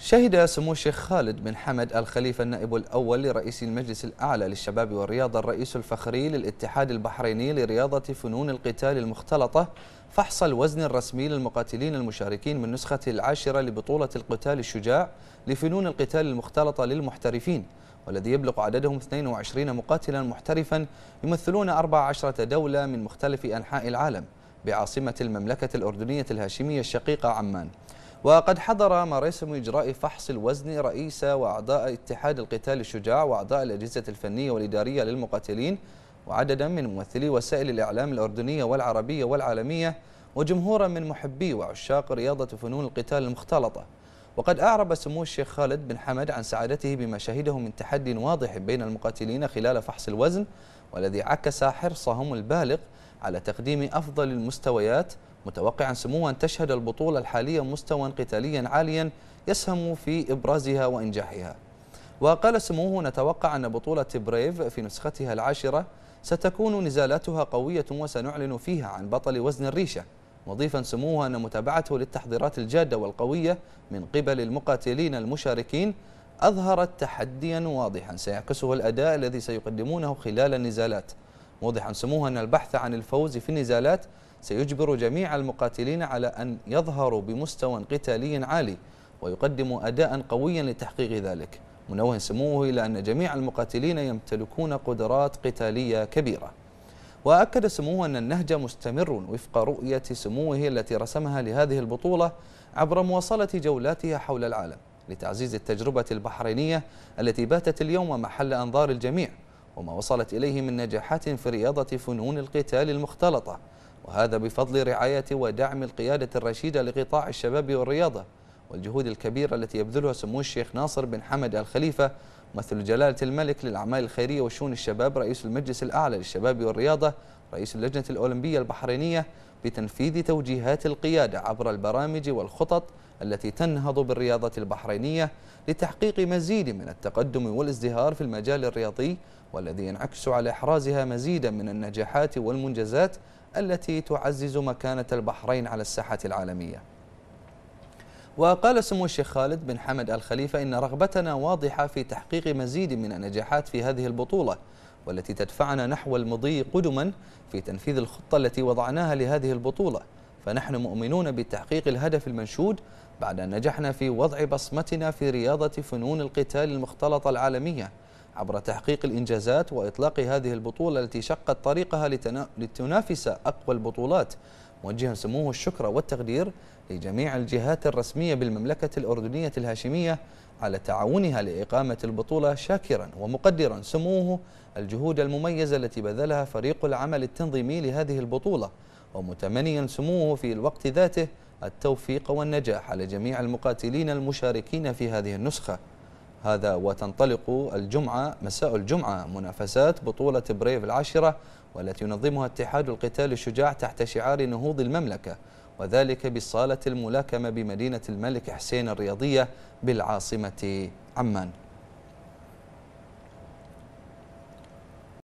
شهد سمو الشيخ خالد بن حمد الخليفة النائب الأول لرئيس المجلس الأعلى للشباب والرياضة الرئيس الفخري للاتحاد البحريني لرياضة فنون القتال المختلطة فحص الوزن الرسمي للمقاتلين المشاركين من نسخة العاشرة لبطولة القتال الشجاع لفنون القتال المختلطة للمحترفين والذي يبلغ عددهم 22 مقاتلا محترفا يمثلون 14 دولة من مختلف أنحاء العالم بعاصمة المملكة الأردنية الهاشمية الشقيقة عمان وقد حضر مراسم إجراء فحص الوزن رئيس وأعضاء اتحاد القتال الشجاع وأعضاء الأجهزة الفنية والإدارية للمقاتلين وعددا من ممثلي وسائل الإعلام الأردنية والعربية والعالمية وجمهورا من محبي وعشاق رياضة فنون القتال المختلطة وقد أعرب سمو الشيخ خالد بن حمد عن سعادته بما شهده من تحدي واضح بين المقاتلين خلال فحص الوزن والذي عكس حرصهم البالغ على تقديم أفضل المستويات متوقعا سموا أن تشهد البطولة الحالية مستوى قتاليا عاليا يسهم في إبرازها وإنجاحها وقال سموه نتوقع أن بطولة بريف في نسختها العاشرة ستكون نزالاتها قوية وسنعلن فيها عن بطل وزن الريشة مضيفا سموه أن متابعته للتحضيرات الجادة والقوية من قبل المقاتلين المشاركين أظهرت تحديا واضحا سيعكسه الأداء الذي سيقدمونه خلال النزالات موضحا سموها أن البحث عن الفوز في النزالات سيجبر جميع المقاتلين على أن يظهروا بمستوى قتالي عالي ويقدموا أداء قويا لتحقيق ذلك منوه سموه إلى أن جميع المقاتلين يمتلكون قدرات قتالية كبيرة وأكد سموه أن النهج مستمر وفق رؤية سموه التي رسمها لهذه البطولة عبر مواصلة جولاتها حول العالم لتعزيز التجربة البحرينية التي باتت اليوم محل أنظار الجميع وما وصلت إليه من نجاحات في رياضة فنون القتال المختلطة وهذا بفضل رعاية ودعم القيادة الرشيدة لقطاع الشباب والرياضة والجهود الكبيرة التي يبذلها سمو الشيخ ناصر بن حمد الخليفة مثل جلالة الملك للأعمال الخيرية وشؤون الشباب رئيس المجلس الأعلى للشباب والرياضة رئيس اللجنة الأولمبية البحرينية بتنفيذ توجيهات القيادة عبر البرامج والخطط التي تنهض بالرياضة البحرينية لتحقيق مزيد من التقدم والازدهار في المجال الرياضي والذي ينعكس على إحرازها مزيدا من النجاحات والمنجزات التي تعزز مكانة البحرين على الساحة العالمية وقال سمو الشيخ خالد بن حمد الخليفة إن رغبتنا واضحة في تحقيق مزيد من النجاحات في هذه البطولة والتي تدفعنا نحو المضي قدما في تنفيذ الخطة التي وضعناها لهذه البطولة فنحن مؤمنون بتحقيق الهدف المنشود بعد أن نجحنا في وضع بصمتنا في رياضة فنون القتال المختلطة العالمية عبر تحقيق الإنجازات وإطلاق هذه البطولة التي شقت طريقها لتنافس أقوى البطولات موجها سموه الشكر والتقدير لجميع الجهات الرسمية بالمملكة الأردنية الهاشمية على تعاونها لإقامة البطولة شاكرا ومقدرا سموه الجهود المميزة التي بذلها فريق العمل التنظيمي لهذه البطولة ومتمنيا سموه في الوقت ذاته التوفيق والنجاح على جميع المقاتلين المشاركين في هذه النسخة هذا وتنطلق الجمعة مساء الجمعة منافسات بطولة بريف العاشرة والتي ينظمها اتحاد القتال الشجاع تحت شعار نهوض المملكة وذلك بصالة الملاكمة بمدينة الملك حسين الرياضية بالعاصمة عمان